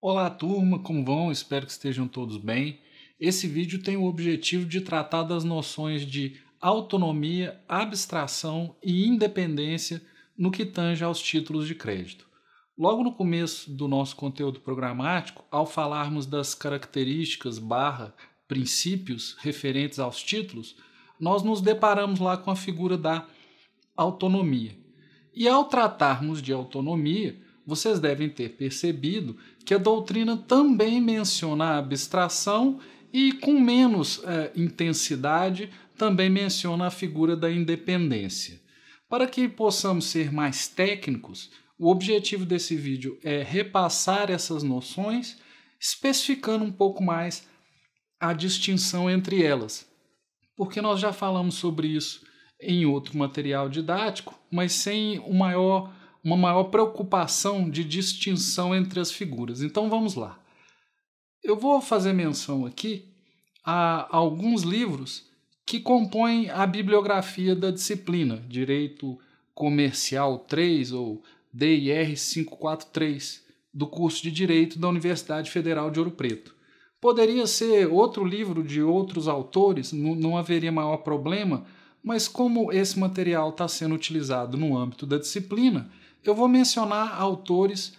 Olá turma, como vão? Espero que estejam todos bem. Esse vídeo tem o objetivo de tratar das noções de autonomia, abstração e independência no que tange aos títulos de crédito. Logo no começo do nosso conteúdo programático, ao falarmos das características barra princípios referentes aos títulos, nós nos deparamos lá com a figura da autonomia. E ao tratarmos de autonomia, vocês devem ter percebido que a doutrina também menciona a abstração e, com menos é, intensidade, também menciona a figura da independência. Para que possamos ser mais técnicos, o objetivo desse vídeo é repassar essas noções, especificando um pouco mais a distinção entre elas, porque nós já falamos sobre isso em outro material didático, mas sem o maior uma maior preocupação de distinção entre as figuras. Então vamos lá. Eu vou fazer menção aqui a alguns livros que compõem a bibliografia da disciplina, Direito Comercial 3 ou DIR 543, do curso de Direito da Universidade Federal de Ouro Preto. Poderia ser outro livro de outros autores, não haveria maior problema, mas como esse material está sendo utilizado no âmbito da disciplina, eu vou mencionar autores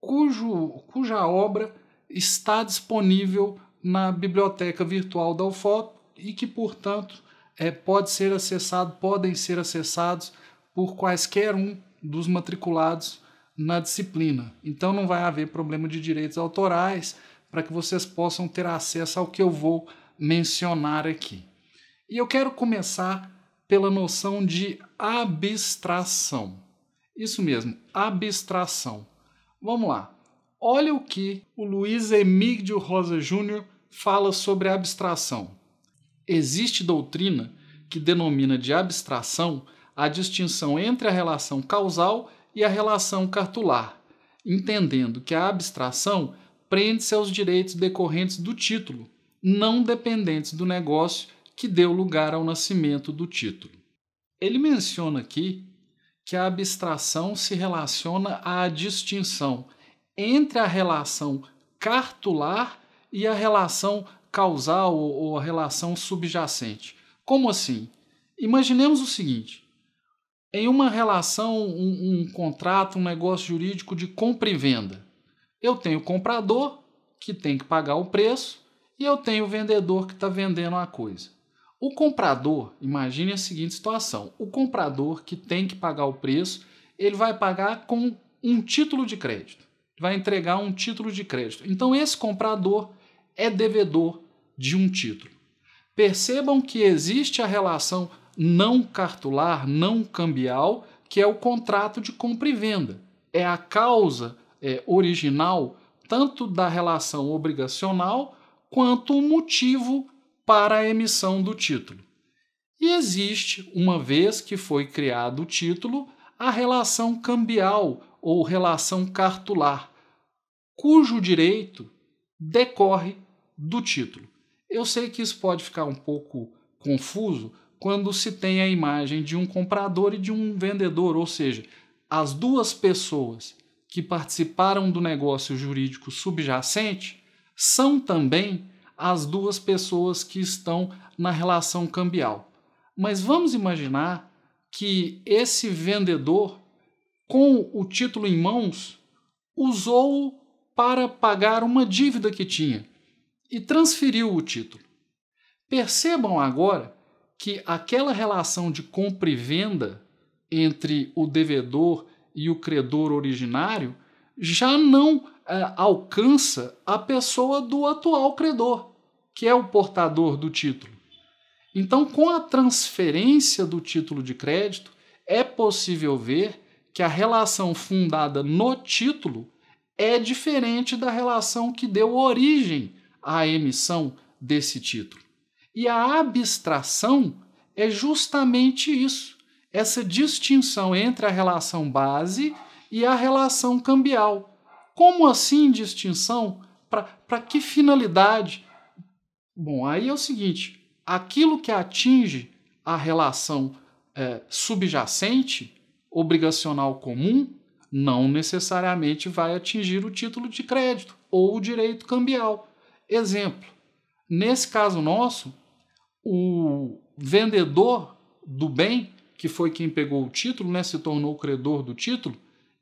cujo, cuja obra está disponível na biblioteca virtual da UFOP e que, portanto, é, pode ser acessado, podem ser acessados por quaisquer um dos matriculados na disciplina. Então não vai haver problema de direitos autorais para que vocês possam ter acesso ao que eu vou mencionar aqui. E eu quero começar pela noção de abstração. Isso mesmo, abstração. Vamos lá. Olha o que o Luiz Emílio Rosa Júnior fala sobre abstração. Existe doutrina que denomina de abstração a distinção entre a relação causal e a relação cartular, entendendo que a abstração prende-se aos direitos decorrentes do título, não dependentes do negócio que deu lugar ao nascimento do título. Ele menciona aqui que a abstração se relaciona à distinção entre a relação cartular e a relação causal ou a relação subjacente. Como assim? Imaginemos o seguinte: em uma relação, um, um, contrato, um negócio jurídico de compra e venda, eu tenho o comprador que tem que pagar o preço e eu tenho o vendedor que está vendendo a coisa. O comprador, imagine a seguinte situação: o comprador que tem que pagar o preço, ele vai pagar com um título de crédito, vai entregar um título de crédito. Então, esse comprador é devedor de um título. Percebam que existe a relação não cartular, não cambial, que é o contrato de compra e venda. É a causa é, original tanto da relação obrigacional quanto o motivo para a emissão do título. E existe, uma vez que foi criado o título, a relação cambial ou relação cartular, cujo direito decorre do título. Eu sei que isso pode ficar um pouco confuso quando se tem a imagem de um comprador e de um vendedor, ou seja, as duas pessoas que participaram do negócio jurídico subjacente são também as duas pessoas que estão na relação cambial. Mas vamos imaginar que esse vendedor, com o título em mãos, usou para pagar uma dívida que tinha e transferiu o título. Percebam agora que aquela relação de compra e venda entre o devedor e o credor originário já não é, alcança a pessoa do atual credor, que é o portador do título. Então, com a transferência do título de crédito, é possível ver que a relação fundada no título é diferente da relação que deu origem à emissão desse título. E a abstração é justamente isso, essa distinção entre a relação base e a relação cambial. Como assim distinção? Para que finalidade? Bom, aí é o seguinte: aquilo que atinge a relação é, subjacente, obrigacional comum, não necessariamente vai atingir o título de crédito ou o direito cambial. Exemplo: nesse caso nosso, o vendedor do bem, que foi quem pegou o título, né, se tornou o credor do título,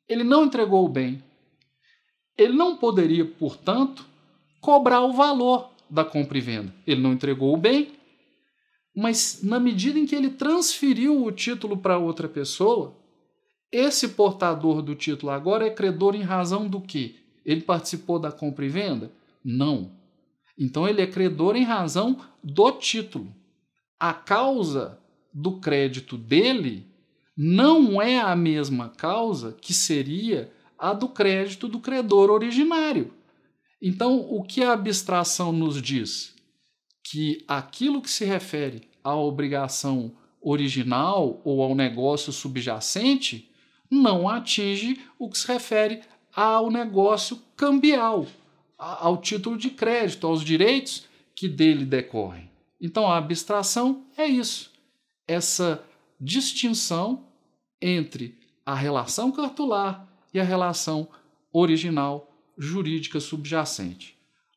ele não entregou o bem. Ele não poderia, portanto, cobrar o valor da compra e venda. Ele não entregou o bem, mas na medida em que ele transferiu o título para outra pessoa, esse portador do título agora é credor em razão do que? Ele participou da compra e venda? Não. Então ele é credor em razão do título. A causa do crédito dele não é a mesma causa que seria a do crédito do credor originário. Então, o que a abstração nos diz? Que aquilo que se refere à obrigação original ou ao negócio subjacente não atinge o que se refere ao negócio cambial, ao título de crédito, aos direitos que dele decorrem. Então, a abstração é isso. Essa distinção entre a relação cartular e a relação original jurídica subjacente.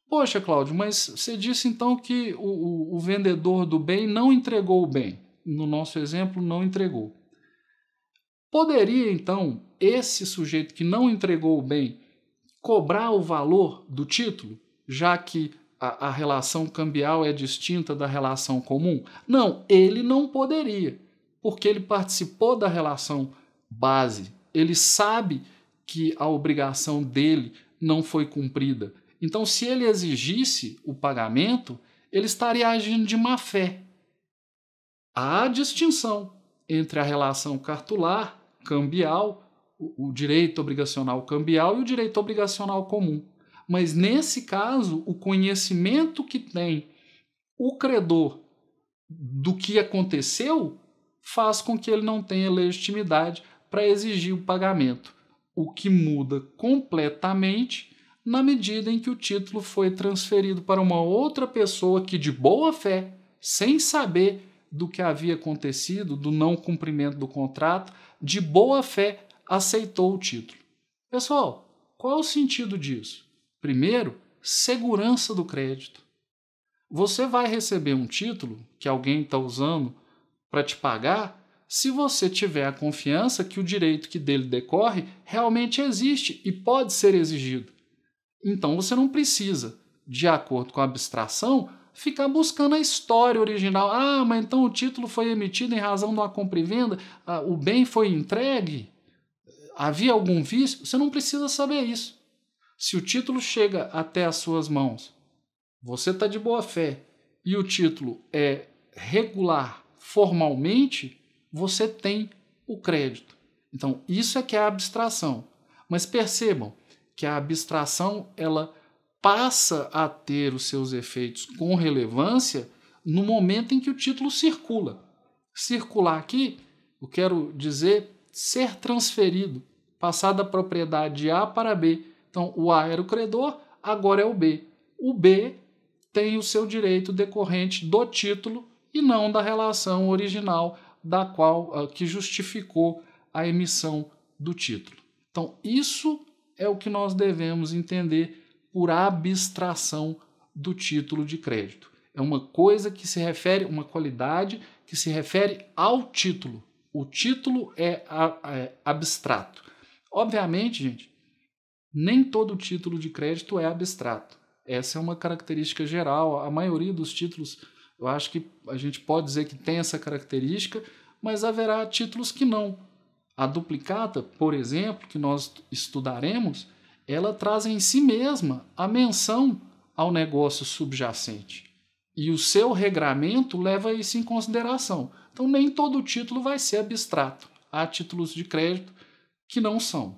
Poxa, Cláudio, mas você disse então que o, o, o, vendedor do bem não entregou o bem. No nosso exemplo, não entregou. Poderia então esse sujeito que não entregou o bem cobrar o valor do título, já que a, a relação cambial é distinta da relação comum? Não, ele não poderia porque ele participou da relação base, ele sabe que a obrigação dele não foi cumprida. Então, se ele exigisse o pagamento, ele estaria agindo de má fé. Há distinção entre a relação cartular, cambial, o direito obrigacional cambial e o direito obrigacional comum. Mas nesse caso, o conhecimento que tem o credor do que aconteceu faz com que ele não tenha legitimidade para exigir o pagamento, o que muda completamente na medida em que o título foi transferido para uma outra pessoa que, de boa fé, sem saber do que havia acontecido, do não cumprimento do contrato, de boa fé aceitou o título. Pessoal, qual é o sentido disso? Primeiro, segurança do crédito. Você vai receber um título que alguém está usando para te pagar se você tiver a confiança que o direito que dele decorre realmente existe e pode ser exigido. Então você não precisa, de acordo com a abstração, ficar buscando a história original. Ah, mas então o título foi emitido em razão de uma compra e venda, ah, o bem foi entregue, havia algum vício. Você não precisa saber isso. Se o título chega até as suas mãos, você está de boa fé e o título é regular formalmente, você tem o crédito. Então, isso é que é a abstração. Mas percebam que a abstração ela passa a ter os seus efeitos com relevância no momento em que o título circula. Circular aqui, eu quero dizer ser transferido, passar da propriedade A para B. Então, o A era o credor, agora é o B. O B tem o seu direito decorrente do título e não da relação original da qual ah, que justificou a emissão do título. Então, isso é o que nós devemos entender por abstração do título de crédito. É uma coisa que se refere, uma qualidade que se refere ao título. O título é, é abstrato. Obviamente, gente, nem todo título de crédito é abstrato. Essa é uma característica geral. A maioria dos títulos eu acho que a gente pode dizer que tem essa característica, mas haverá títulos que não. A duplicata, por exemplo, que nós estudaremos, ela traz em si mesma a menção ao negócio subjacente. E o seu regramento leva isso em consideração. Então, nem todo título vai ser abstrato. Há títulos de crédito que não são.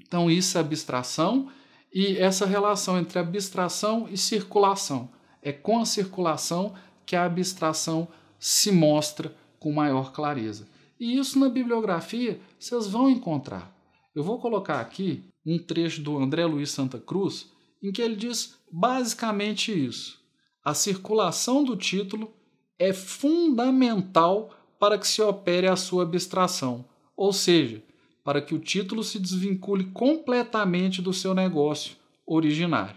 Então, isso é abstração e essa relação entre abstração e circulação. É com a circulação que a abstração se mostra com maior clareza. E isso na bibliografia vocês vão encontrar. Eu vou colocar aqui um trecho do André Luiz Santa Cruz em que ele diz basicamente isso. A circulação do título é fundamental para que se opere a sua abstração, ou seja, para que o título se desvincule completamente do seu negócio originário.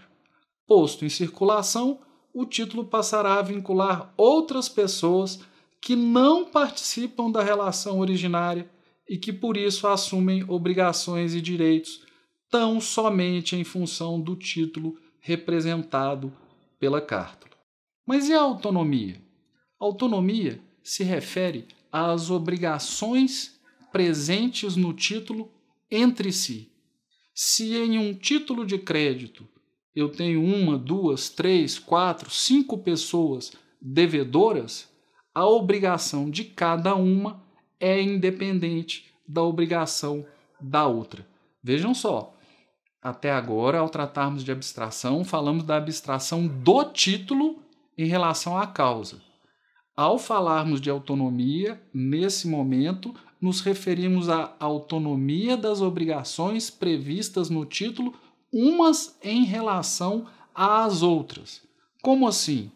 Posto em circulação, o título passará a vincular outras pessoas que não participam da relação originária e que por isso assumem obrigações e direitos tão somente em função do título representado pela carta. Mas e a autonomia? A autonomia se refere às obrigações presentes no título entre si. Se em um título de crédito eu tenho uma, duas, três, quatro, cinco pessoas devedoras, a obrigação de cada uma é independente da obrigação da outra. Vejam só, até agora, ao tratarmos de abstração, falamos da abstração do título em relação à causa. Ao falarmos de autonomia, nesse momento, nos referimos à autonomia das obrigações previstas no título umas em relação às outras. Como assim?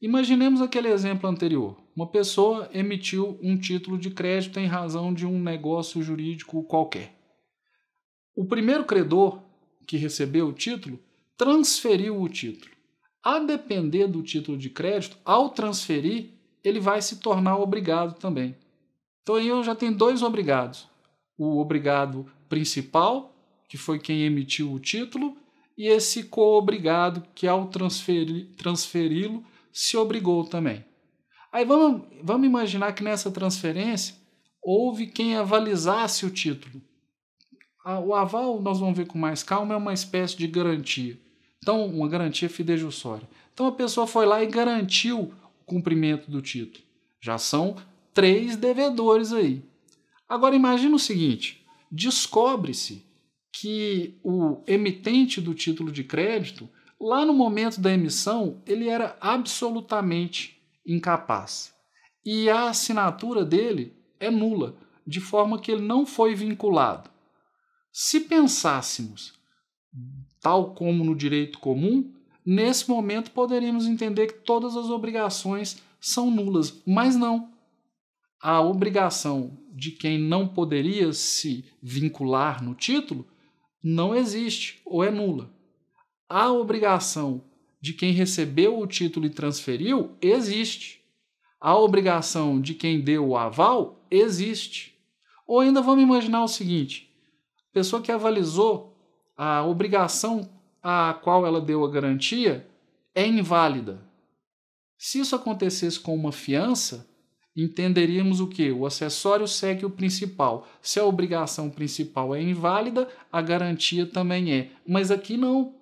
Imaginemos aquele exemplo anterior. Uma pessoa emitiu um título de crédito em razão de um negócio jurídico qualquer. O primeiro credor que recebeu o título transferiu o título. A depender do título de crédito, ao transferir, ele vai se tornar obrigado também. Então aí eu já tenho dois obrigados: o obrigado principal que foi quem emitiu o título, e esse co-obrigado, que ao transferi-lo, se obrigou também. Aí vamos, vamos imaginar que nessa transferência houve quem avalizasse o título. O aval, nós vamos ver com mais calma, é uma espécie de garantia. Então, uma garantia fidejussória. Então, a pessoa foi lá e garantiu o cumprimento do título. Já são três devedores aí. Agora, imagina o seguinte: descobre-se que o emitente do título de crédito, lá no momento da emissão, ele era absolutamente incapaz. E a assinatura dele é nula, de forma que ele não foi vinculado. Se pensássemos, tal como no direito comum, nesse momento poderíamos entender que todas as obrigações são nulas, mas não. A obrigação de quem não poderia se vincular no título não existe ou é nula. A obrigação de quem recebeu o título e transferiu existe. A obrigação de quem deu o aval existe. Ou ainda vamos imaginar o seguinte: pessoa que avalizou a obrigação a qual ela deu a garantia é inválida. Se isso acontecesse com uma fiança, entenderíamos o que? O acessório segue o principal. Se a obrigação principal é inválida, a garantia também é. Mas aqui não.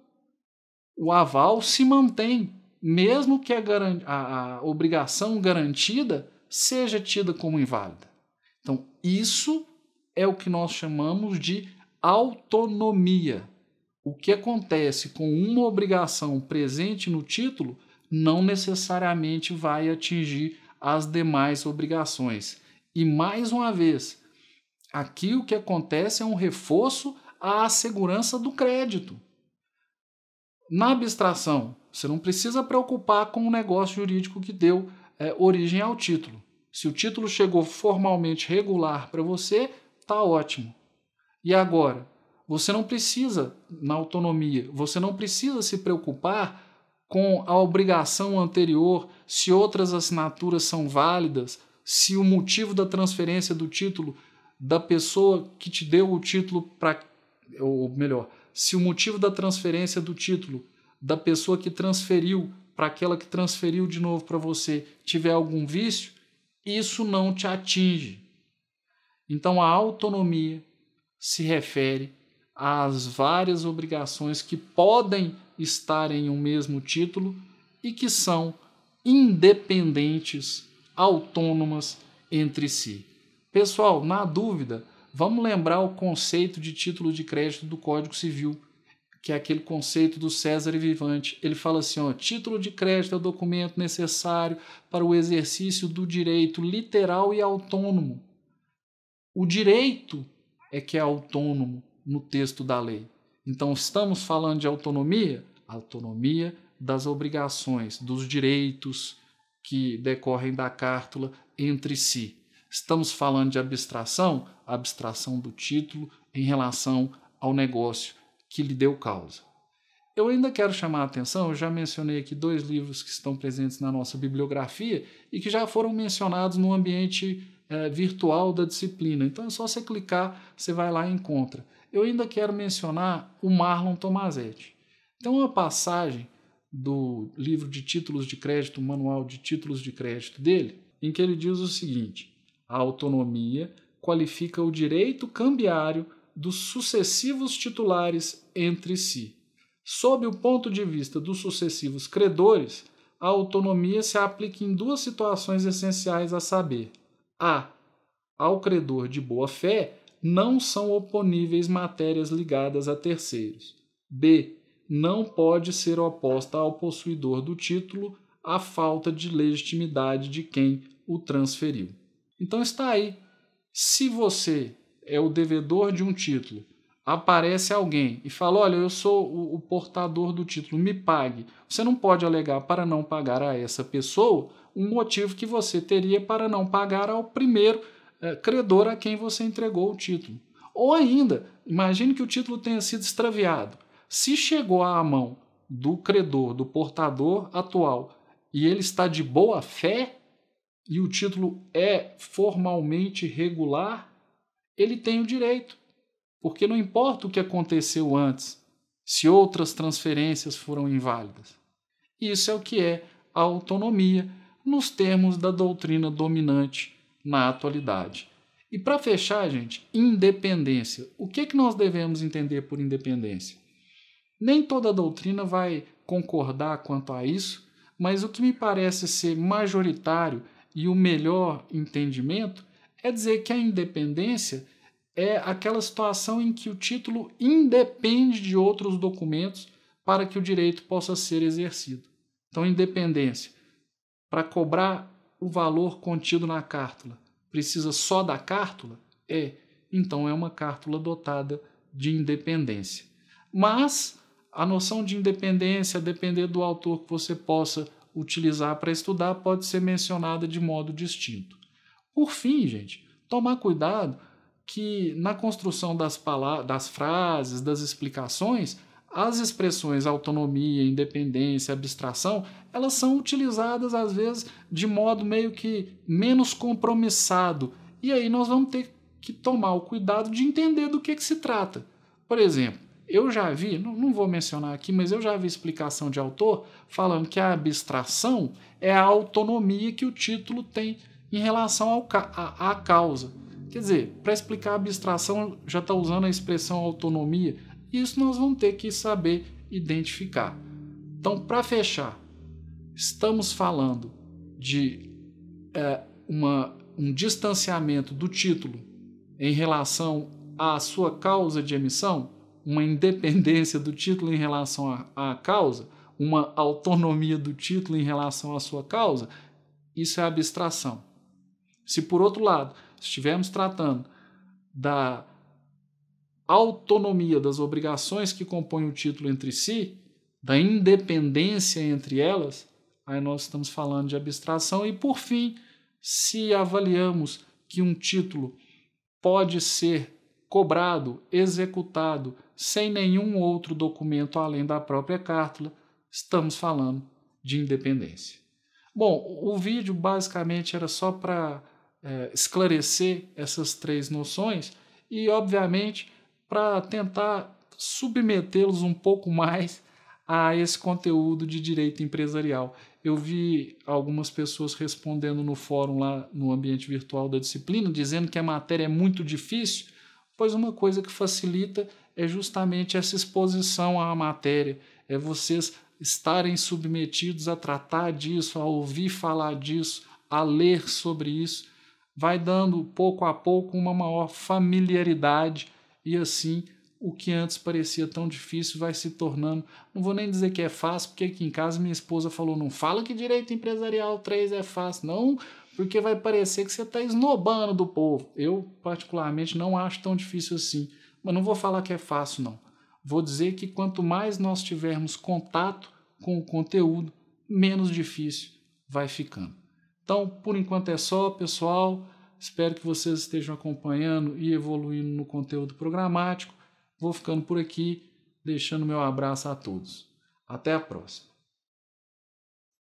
O aval se mantém, mesmo que a, garan a, a obrigação garantida seja tida como inválida. Então, isso é o que nós chamamos de autonomia. O que acontece com uma obrigação presente no título não necessariamente vai atingir as demais obrigações. E mais uma vez, aqui o que acontece é um reforço à segurança do crédito. Na abstração, você não precisa preocupar com o negócio jurídico que deu é, origem ao título. Se o título chegou formalmente regular para você, tá ótimo. E agora, você não precisa, na autonomia, você não precisa se preocupar com a obrigação anterior, se outras assinaturas são válidas, se o motivo da transferência do título da pessoa que te deu o título para ou melhor, se o motivo da transferência do título da pessoa que transferiu para aquela que transferiu de novo para você tiver algum vício, isso não te atinge. Então a autonomia se refere às várias obrigações que podem estarem em um mesmo título e que são independentes, autônomas entre si. Pessoal, na dúvida, vamos lembrar o conceito de título de crédito do Código Civil, que é aquele conceito do César Vivante. Ele fala assim: ó, título de crédito é o documento necessário para o exercício do direito literal e autônomo. O direito é que é autônomo no texto da lei. Então, estamos falando de autonomia? Autonomia das obrigações, dos direitos que decorrem da cártula entre si. Estamos falando de abstração? Abstração do título em relação ao negócio que lhe deu causa. Eu ainda quero chamar a atenção, eu já mencionei aqui dois livros que estão presentes na nossa bibliografia e que já foram mencionados no ambiente é, virtual da disciplina. Então é só você clicar, você vai lá e encontra eu ainda quero mencionar o Marlon Tomazetti. Tem então, uma passagem do livro de títulos de crédito, o manual de títulos de crédito dele, em que ele diz o seguinte: a autonomia qualifica o direito cambiário dos sucessivos titulares entre si. Sob o ponto de vista dos sucessivos credores, a autonomia se aplica em duas situações essenciais a saber: a ao credor de boa fé não são oponíveis matérias ligadas a terceiros. B. Não pode ser oposta ao possuidor do título a falta de legitimidade de quem o transferiu. Então está aí. Se você é o devedor de um título, aparece alguém e fala: Olha, eu sou o, portador do título, me pague. Você não pode alegar para não pagar a essa pessoa um motivo que você teria para não pagar ao primeiro é, credor a quem você entregou o título. Ou ainda, imagine que o título tenha sido extraviado. Se chegou à mão do credor, do portador atual, e ele está de boa fé, e o título é formalmente regular, ele tem o direito. Porque não importa o que aconteceu antes, se outras transferências foram inválidas. Isso é o que é a autonomia, nos termos da doutrina dominante na atualidade. E para fechar, gente, independência. O que, que nós devemos entender por independência? Nem toda doutrina vai concordar quanto a isso, mas o que me parece ser majoritário e o melhor entendimento é dizer que a independência é aquela situação em que o título independe de outros documentos para que o direito possa ser exercido. Então, independência. Para cobrar o valor contido na cártula precisa só da cártula? É, então é uma cártula dotada de independência. Mas a noção de independência, depender do autor que você possa utilizar para estudar, pode ser mencionada de modo distinto. Por fim, gente, tomar cuidado que na construção das, palavras, das frases, das explicações, as expressões autonomia, independência, abstração, elas são utilizadas às vezes de modo meio que menos compromissado. E aí nós vamos ter que tomar o cuidado de entender do que, que se trata. Por exemplo, eu já vi, não, não vou mencionar aqui, mas eu já vi explicação de autor falando que a abstração é a autonomia que o título tem em relação ao a, à causa. Quer dizer, para explicar a abstração, já está usando a expressão autonomia isso nós vamos ter que saber identificar. Então, para fechar, estamos falando de é, uma, um distanciamento do título em relação à sua causa de emissão, uma independência do título em relação à, à causa, uma autonomia do título em relação à sua causa, isso é abstração. Se por outro lado estivermos tratando da autonomia das obrigações que compõem o título entre si, da independência entre elas, aí nós estamos falando de abstração. E por fim, se avaliamos que um título pode ser cobrado, executado, sem nenhum outro documento além da própria cártula, estamos falando de independência. Bom, o vídeo basicamente era só para é, esclarecer essas três noções e, obviamente, para tentar submetê-los um pouco mais a esse conteúdo de direito empresarial. Eu vi algumas pessoas respondendo no fórum lá no ambiente virtual da disciplina, dizendo que a matéria é muito difícil, pois uma coisa que facilita é justamente essa exposição à matéria, é vocês estarem submetidos a tratar disso, a ouvir falar disso, a ler sobre isso, vai dando pouco a pouco uma maior familiaridade e assim o que antes parecia tão difícil vai se tornando. Não vou nem dizer que é fácil, porque aqui em casa minha esposa falou: não fala que direito empresarial 3 é fácil, não, porque vai parecer que você está esnobando do povo. Eu, particularmente, não acho tão difícil assim. Mas não vou falar que é fácil, não. Vou dizer que quanto mais nós tivermos contato com o conteúdo, menos difícil vai ficando. Então, por enquanto é só, pessoal. Espero que vocês estejam acompanhando e evoluindo no conteúdo programático. Vou ficando por aqui, deixando meu abraço a todos. Até a próxima!